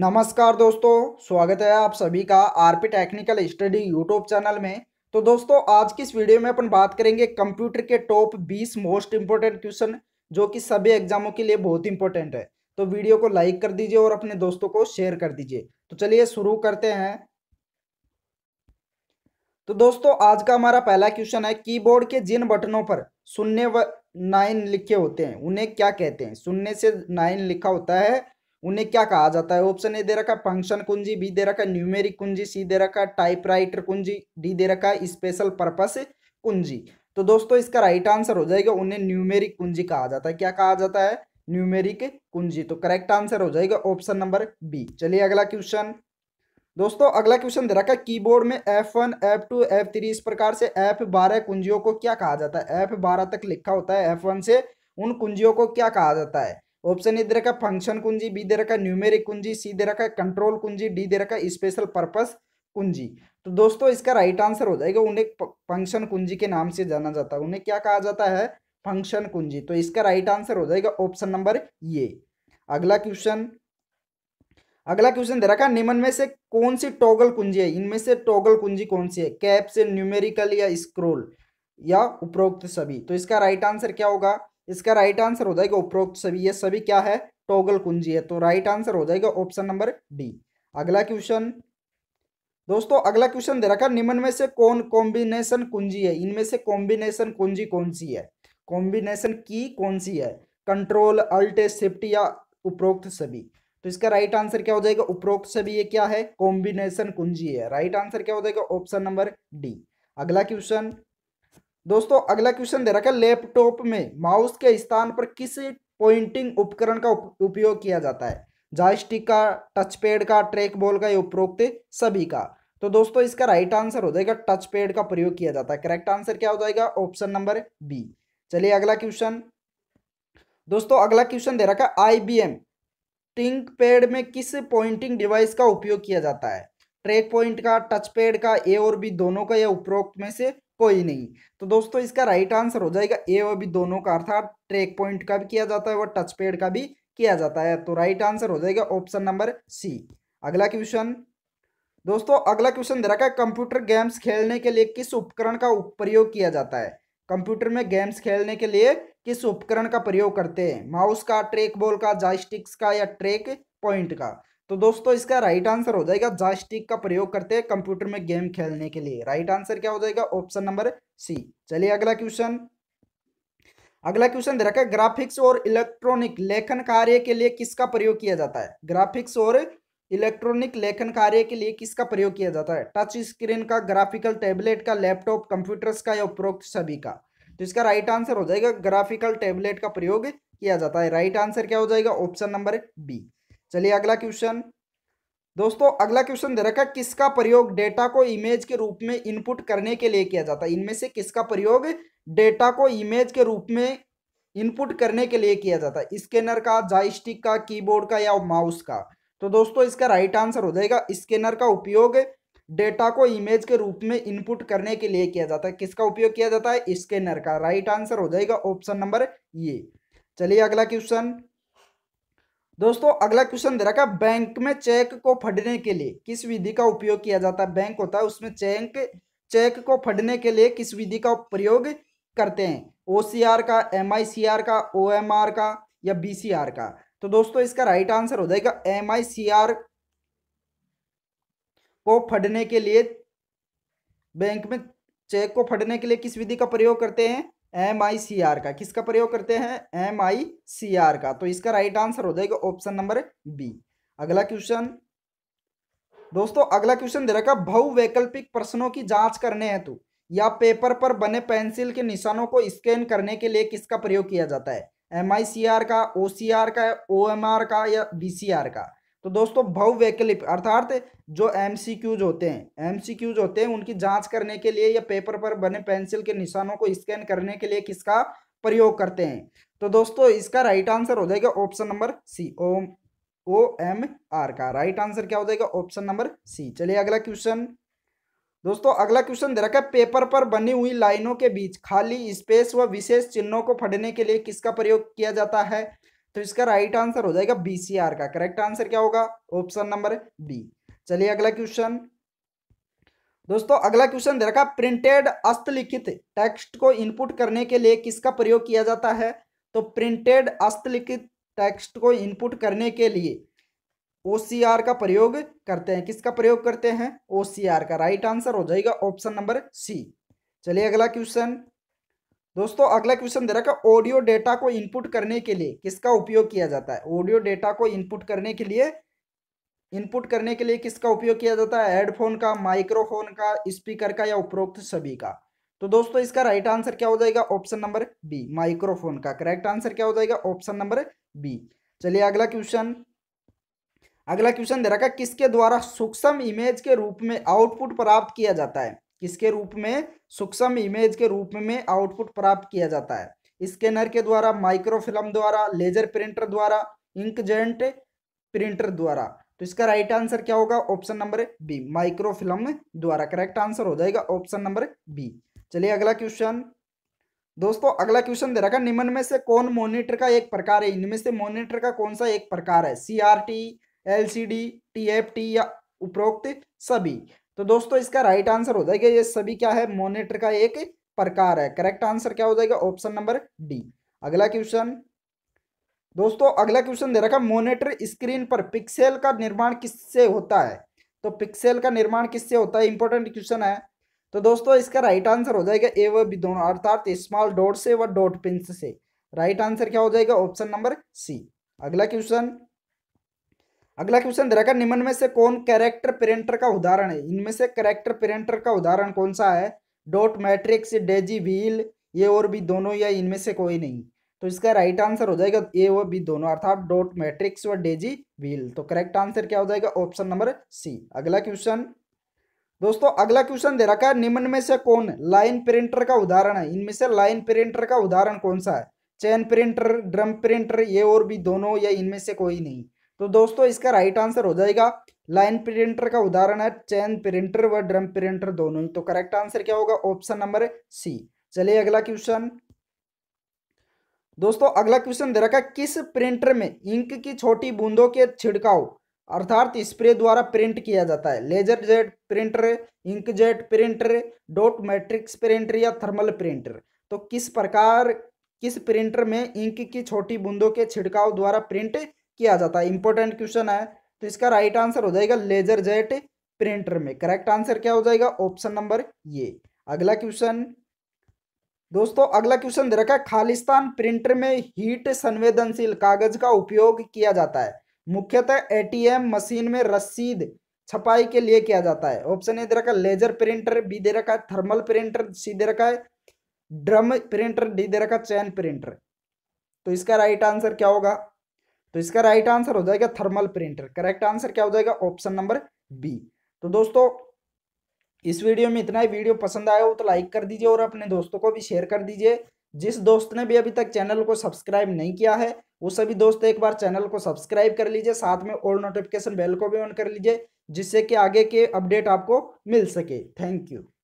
नमस्कार दोस्तों स्वागत है आप सभी का RP technical study YouTube channel में तो दोस्तों आज की इस वीडियो में अपन बात करेंगे कंप्यूटर के टॉप 20 मोस्ट इंपोर्टेंट क्वेश्चन जो कि सभी एग्जामों के लिए बहुत इंपॉर्टेंट है तो वीडियो को लाइक कर दीजिए और अपने दोस्तों को शेयर कर दीजिए तो चलिए शुरू करते हैं तो दोस्तों आज का हमारा पहला क्वेश्चन है कीबोर्ड के जिन बटनों पर शून्य व नाइन लिखे होते हैं उन्हें क्या कहते हैं शून्य से नाइन लिखा होता है उन्हें क्या कहा जाता है ऑप्शन ए दे रखा है फंक्शन कुंजी बी दे रखा न्यूमेरिक कुंजी सी दे रखा है टाइपराइटर कुंजी डी दे रखा है स्पेशल पर्पस कुंजी तो दोस्तों इसका राइट आंसर हो जाएगा उन्हें न्यूमेरिक कुंजी कहा जाता है क्या कहा जाता है न्यूमेरिक कुंजी तो करेक्ट आंसर हो जाएगा ऑप्शन नंबर बी चलिए अगला क्वेश्चन दोस्तों अगला क्वेश्चन दे रखा है कीबोर्ड में F F one two F three इस प्रकार से एफ बारह कुंजियों को क्या कहा जाता है एफ बारह तक लिखा होता है एफ वन से उन कुंजियों को क्या कहा जाता है ऑप्शन ए दे रखा फंक्शन कुंजी बी दे रखा न्यूमेरिक कुंजी सी दे रखा कंट्रोल कुंजी डी दे रखा स्पेशल पर्पस कुंजी तो दोस्तों इसका राइट आंसर हो जाएगा उन्हें फंक्शन कुंजी के नाम से जाना जाता है उन्हें क्या कहा जाता है फंक्शन कुंजी तो इसका राइट आंसर हो जाएगा ऑप्शन नंबर ये अगला क्वेश्चन अगला क्वेश्चन दे रखा निम्न में से कौन सी टॉगल कुंजी है इनमें से टॉगल कुंजी कौन सी है कैप से न्यूमेरिकल या स्क्रोल या उपरोक्त सभी तो इसका राइट आंसर क्या होगा इसका राइट आंसर हो जाएगा उपरोक्त सभी ये सभी क्या है टोगल कुंजी है तो राइट आंसर हो जाएगा ऑप्शन नंबर डी अगला क्वेश्चन दोस्तों अगला क्वेश्चन दे रखा निम्न में से कौन कॉम्बिनेशन कुंजी है इनमें से कॉम्बिनेशन कुंजी कौन सी है कॉम्बिनेशन की कौन सी है कंट्रोल अल्ट शिफ्ट या उपरोक्त सभी तो इसका राइट आंसर क्या हो जाएगा उपरोक्त सभी ये क्या है कॉम्बिनेशन कुंजी है राइट आंसर क्या हो जाएगा ऑप्शन नंबर डी अगला क्वेश्चन दोस्तों अगला क्वेश्चन दे रखा है लैपटॉप में माउस के स्थान पर किस पॉइंटिंग उपकरण का उपयोग किया जाता है जॉयस्टिक का टच पैड का ट्रैक बॉल का या उपरोक्त सभी का तो दोस्तों इसका राइट आंसर हो जाएगा टच पैड का प्रयोग किया जाता है करेक्ट आंसर क्या हो जाएगा ऑप्शन नंबर बी चलिए अगला क्वेश्चन दोस्तों अगला क्वेश्चन दे रखा है आईबीएम टिंक पैड में किस पॉइंटिंग डिवाइस का उपयोग किया जाता है ट्रैक पॉइंट का टच पैड का ए और बी दोनों का या उपरोक्त में से कोई नहीं तो दोस्तों इसका राइट आंसर हो जाएगा ए और बी दोनों का अर्थात ट्रैक पॉइंट का भी किया जाता है और टच पेड का भी किया जाता है तो राइट आंसर हो जाएगा ऑप्शन नंबर सी अगला क्वेश्चन दोस्तों अगला क्वेश्चन दे रखा है कंप्यूटर गेम्स खेलने के लिए किस उपकरण का प्रयोग किया जाता है कंप्यूटर में गेम्स खेलने के लिए किस उपकरण का प्रयोग करते हैं माउस का ट्रैक बॉल का जॉयस्टिक्स का या ट्रैक पॉइंट का तो दोस्तों इसका राइट आंसर हो जाएगा जॉयस्टिक का प्रयोग करते हैं कंप्यूटर में गेम खेलने के लिए राइट आंसर क्या हो जाएगा ऑप्शन नंबर सी चलिए अगला क्वेश्चन अगला क्वेश्चन दे रखा है ग्राफिक्स और इलेक्ट्रॉनिक लेखन कार्य के लिए किसका प्रयोग किया जाता है ग्राफिक्स और इलेक्ट्रॉनिक लेखन कार्य के लिए किसका प्रयोग किया जाता है टच स्क्रीन का ग्राफिकल टेबलेट का लैपटॉप कंप्यूटर्स का या उपरोक्त सभी का तो इसका राइट आंसर हो जाएगा ग्राफिकल टेबलेट का प्रयोग किया जाता है राइट आंसर क्या हो जाएगा ऑप्शन नंबर बी चलिए अगला क्वेश्चन दोस्तों अगला क्वेश्चन दे रखा किसका प्रयोग डेटा को इमेज के रूप में इनपुट करने के लिए किया जाता है इनमें से किसका प्रयोग डेटा को इमेज के रूप में इनपुट करने के लिए किया जाता है स्कैनर का जाइस्टिक का कीबोर्ड का या माउस का तो दोस्तों इसका राइट आंसर हो जाएगा स्कैनर का उपयोग डेटा को इमेज के रूप में इनपुट करने के लिए किया जाता है किसका उपयोग किया जाता है स्कैनर का राइट आंसर हो जाएगा ऑप्शन नंबर ये चलिए अगला क्वेश्चन दोस्तों अगला क्वेश्चन दे रखा बैंक में चेक को फटने के लिए किस विधि का उपयोग किया जाता है बैंक होता है उसमें चेक चेक को फटने के लिए किस विधि का प्रयोग करते हैं ओ का एम का ओ का या बी का तो दोस्तों इसका राइट आंसर हो जाएगा एम को फटने के लिए बैंक में चेक को फटने के लिए किस विधि का प्रयोग करते हैं एम आई सी आर का किसका प्रयोग करते हैं एम आई सी आर का तो इसका राइट आंसर हो जाएगा ऑप्शन नंबर बी अगला क्वेश्चन दोस्तों अगला क्वेश्चन दे रखा बहुवैकल्पिक प्रश्नों की जांच करने हेतु या पेपर पर बने पेंसिल के निशानों को स्कैन करने के लिए किसका प्रयोग किया जाता है एम आई सी आर का ओ सी आर का ओ एम आर का या बी सी आर का तो दोस्तों बहुवैकल्पिक अर्थात जो क्यूज होते हैं क्यूज होते हैं उनकी जांच करने के लिए या पेपर पर बने पेंसिल के निशानों को स्कैन करने के लिए किसका प्रयोग करते हैं तो दोस्तों इसका राइट आंसर हो जाएगा ऑप्शन नंबर सी ओम ओ एम आर का राइट आंसर क्या हो जाएगा ऑप्शन नंबर सी चलिए अगला क्वेश्चन दोस्तों अगला क्वेश्चन दे रखा है पेपर पर बनी हुई लाइनों के बीच खाली स्पेस व विशेष चिन्हों को फटने के लिए किसका प्रयोग किया जाता है तो इसका राइट आंसर हो जाएगा बीसीआर का करेक्ट आंसर क्या होगा ऑप्शन नंबर बी चलिए अगला क्वेश्चन दोस्तों अगला क्वेश्चन दे रखा प्रिंटेड अस्तलिखित टेक्स्ट को इनपुट करने के लिए किसका प्रयोग किया जाता है तो प्रिंटेड अस्तलिखित टेक्स्ट को इनपुट करने के लिए ओसीआर का प्रयोग करते हैं किसका प्रयोग करते हैं ओसीआर का राइट आंसर हो जाएगा ऑप्शन नंबर सी चलिए अगला क्वेश्चन दोस्तों अगला क्वेश्चन दे रखा है ऑडियो डेटा को इनपुट करने के लिए किसका उपयोग किया जाता है ऑडियो डेटा को इनपुट करने के लिए इनपुट करने के लिए किसका उपयोग किया जाता है हेडफोन का माइक्रोफोन का स्पीकर का या उपरोक्त सभी का तो दोस्तों इसका राइट आंसर क्या हो जाएगा ऑप्शन नंबर बी माइक्रोफोन का करेक्ट आंसर क्या हो जाएगा ऑप्शन नंबर बी चलिए अगला क्वेश्चन अगला क्वेश्चन दे रखा किसके द्वारा सूक्ष्म इमेज के रूप में आउटपुट प्राप्त किया जाता है किसके रूप में सूक्ष्म इमेज के रूप में आउटपुट प्राप्त किया जाता है स्कैनर के द्वारा माइक्रोफिल्म द्वारा लेजर प्रिंटर द्वारा इंकजेंट प्रिंटर द्वारा तो इसका राइट आंसर क्या होगा ऑप्शन नंबर बी माइक्रोफिल्म द्वारा करेक्ट आंसर हो जाएगा ऑप्शन नंबर बी चलिए अगला क्वेश्चन दोस्तों अगला क्वेश्चन दे रखा निम्न में से कौन मॉनिटर का एक प्रकार है इनमें से मॉनिटर का कौन सा एक प्रकार है सीआरटी एलसीडी टीएफटी या उपरोक्त सभी तो दोस्तों इसका राइट आंसर हो जाएगा ये सभी क्या है मोनेटर का एक प्रकार है करेक्ट आंसर क्या हो जाएगा ऑप्शन नंबर डी अगला क्वेश्चन दोस्तों अगला क्वेश्चन दे रखा मोनेटर स्क्रीन पर पिक्सेल का निर्माण किससे होता है तो पिक्सेल का निर्माण किससे होता है इंपॉर्टेंट क्वेश्चन है तो दोस्तों इसका राइट आंसर हो जाएगा ए व अर्थात स्मॉल डॉट से व डॉट पिंस से राइट आंसर क्या हो जाएगा ऑप्शन नंबर सी अगला क्वेश्चन अगला क्वेश्चन दे रखा निम्न में से कौन कैरेक्टर प्रिंटर का उदाहरण है इनमें से कैरेक्टर प्रिंटर का उदाहरण कौन सा है डॉट मैट्रिक्स डेजी व्हील ये और भी दोनों या इनमें से कोई नहीं तो इसका राइट आंसर हो जाएगा ए और बी दोनों अर्थात डॉट मैट्रिक्स व डेजी व्हील तो करेक्ट आंसर क्या हो जाएगा ऑप्शन नंबर सी अगला क्वेश्चन दोस्तों अगला क्वेश्चन दे रखा है निम्न में से कौन लाइन प्रिंटर का उदाहरण है इनमें से लाइन प्रिंटर का उदाहरण कौन सा है चैन प्रिंटर ड्रम प्रिंटर ये और भी दोनों या इनमें से कोई नहीं तो दोस्तों इसका राइट आंसर हो जाएगा लाइन प्रिंटर का उदाहरण है चैन प्रिंटर व ड्रम प्रिंटर दोनों ही तो करेक्ट आंसर क्या होगा ऑप्शन नंबर सी चलिए अगला क्वेश्चन दोस्तों अगला क्वेश्चन दे रखा किस प्रिंटर में इंक की छोटी बूंदों के छिड़काव अर्थात स्प्रे द्वारा प्रिंट किया जाता है laser jet printer ink jet printer dot matrix printer या थर्मल प्रिंटर तो किस प्रकार किस प्रिंटर में इंक की छोटी बूंदों के छिड़काव द्वारा प्रिंट किया जाता है इंपॉर्टेंट क्वेश्चन है तो इसका राइट आंसर हो जाएगा लेजर जेट प्रिंटर में करेक्ट आंसर क्या हो जाएगा ऑप्शन नंबर ये अगला क्वेश्चन दोस्तों अगला क्वेश्चन दे रखा है खालिस्तान प्रिंटर में हीट संवेदनशील कागज का उपयोग किया जाता है मुख्यतः एटीएम मशीन में रसीद छपाई के लिए किया जाता है ऑप्शन ए दे रखा है लेजर प्रिंटर बी दे रखा है थर्मल प्रिंटर सी दे रखा है ड्रम प्रिंटर डी दे रखा है चैन प्रिंटर तो इसका राइट आंसर क्या होगा तो इसका राइट आंसर हो जाएगा थर्मल प्रिंटर करेक्ट आंसर क्या हो जाएगा ऑप्शन नंबर बी तो दोस्तों इस वीडियो में इतना ही वीडियो पसंद आया हो तो लाइक कर दीजिए और अपने दोस्तों को भी शेयर कर दीजिए जिस दोस्त ने भी अभी तक चैनल को सब्सक्राइब नहीं किया है वो सभी दोस्त एक बार चैनल को सब्सक्राइब कर लीजिए साथ में ऑल नोटिफिकेशन बेल को भी ऑन कर लीजिए जिससे कि आगे के अपडेट आपको मिल सके थैंक यू